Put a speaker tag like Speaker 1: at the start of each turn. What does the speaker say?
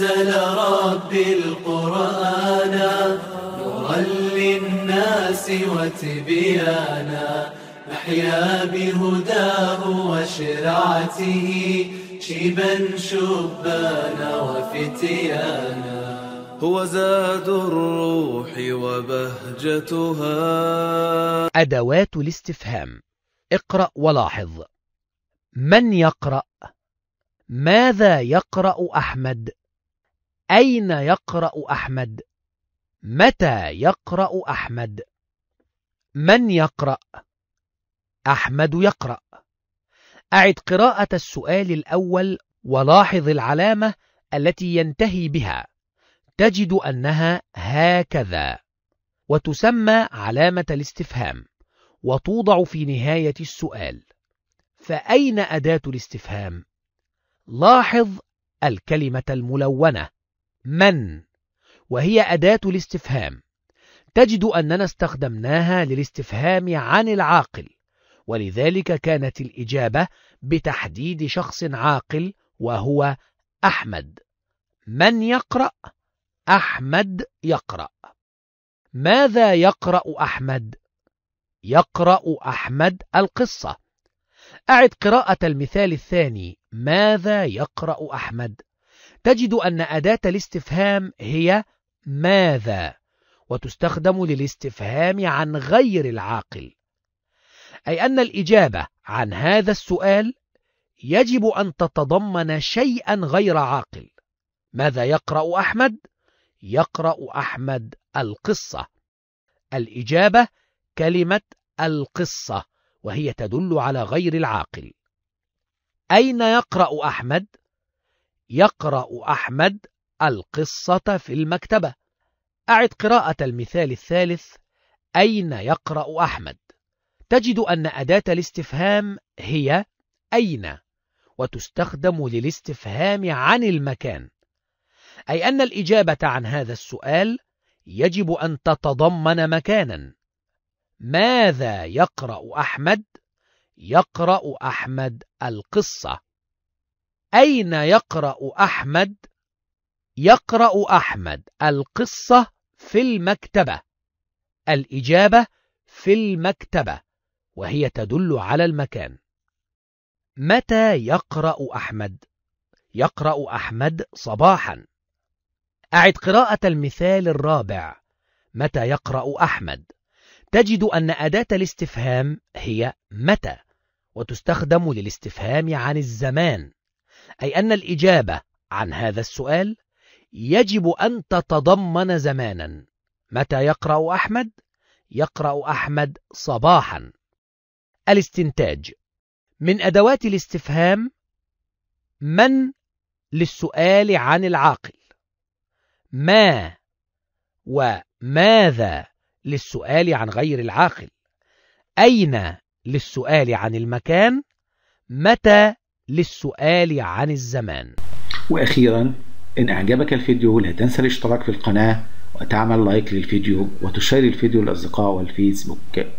Speaker 1: أنزل ربي القرآن نورا للناس وتبيانا نحيا بهداه وشرعته شيبا شبانا وفتيانا هو زاد الروح وبهجتها أدوات الاستفهام اقرأ ولاحظ من يقرأ؟ ماذا يقرأ أحمد؟ أين يقرأ أحمد؟ متى يقرأ أحمد؟ من يقرأ؟ أحمد يقرأ أعد قراءة السؤال الأول ولاحظ العلامة التي ينتهي بها تجد أنها هكذا وتسمى علامة الاستفهام وتوضع في نهاية السؤال فأين أداة الاستفهام؟ لاحظ الكلمة الملونة من وهي أداة الاستفهام تجد أننا استخدمناها للاستفهام عن العاقل ولذلك كانت الإجابة بتحديد شخص عاقل وهو أحمد من يقرأ؟ أحمد يقرأ ماذا يقرأ أحمد؟ يقرأ أحمد القصة أعد قراءة المثال الثاني ماذا يقرأ أحمد؟ تجد أن أداة الاستفهام هي ماذا وتستخدم للاستفهام عن غير العاقل أي أن الإجابة عن هذا السؤال يجب أن تتضمن شيئا غير عاقل ماذا يقرأ أحمد؟ يقرأ أحمد القصة الإجابة كلمة القصة وهي تدل على غير العاقل أين يقرأ أحمد؟ يقرأ أحمد القصة في المكتبة أعد قراءة المثال الثالث أين يقرأ أحمد؟ تجد أن أداة الاستفهام هي أين وتستخدم للاستفهام عن المكان أي أن الإجابة عن هذا السؤال يجب أن تتضمن مكانا ماذا يقرأ أحمد؟ يقرأ أحمد القصة أين يقرأ أحمد؟ يقرأ أحمد القصة في المكتبة الإجابة في المكتبة وهي تدل على المكان متى يقرأ أحمد؟ يقرأ أحمد صباحا أعد قراءة المثال الرابع متى يقرأ أحمد؟ تجد أن أداة الاستفهام هي متى وتستخدم للاستفهام عن الزمان أي أن الإجابة عن هذا السؤال يجب أن تتضمن زمانا متى يقرأ أحمد؟ يقرأ أحمد صباحا الاستنتاج من أدوات الاستفهام من للسؤال عن العاقل ما وماذا للسؤال عن غير العاقل أين للسؤال عن المكان متى للسؤال عن الزمان وأخيرا إن أعجبك الفيديو لا تنسى الاشتراك في القناة وتعمل لايك للفيديو وتشير الفيديو لأصدقاء والفيسبوك